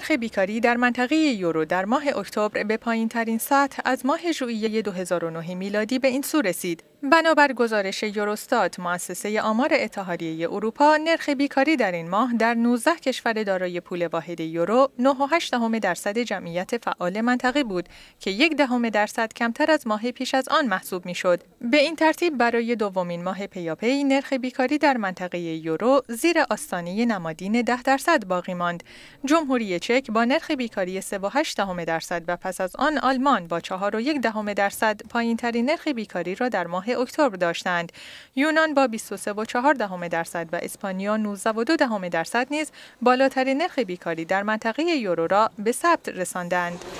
نرخ بیکاری در منطقه یورو در ماه اکتبر به پایین ترین سطح از ماه ژوئیه 2009 میلادی به این سو رسید. بنابر گزارش یوروستات مؤسسه آمار اتحادیه اروپا نرخ بیکاری در این ماه در 19 کشور دارای پول واحد یورو 9.8 درصد جمعیت فعال منطقه بود که یک دهم درصد کمتر از ماه پیش از آن محسوب میشد به این ترتیب برای دومین ماه پیاپی نرخ بیکاری در منطقه یورو زیر آستانه نمادین 10 درصد باقی ماند جمهوری چک با نرخ بیکاری 3.8 دهم درصد و پس از آن آلمان با 4.1 دهم درصد پایین ترین نرخ بیکاری را در ماه اکتبر داشتند. یونان با 23.4 دهم درصد و اسپانیا 19.2 دهم درصد نیز بالاترین نرخ بیکاری در منطقه یورو را به ثبت رساندند.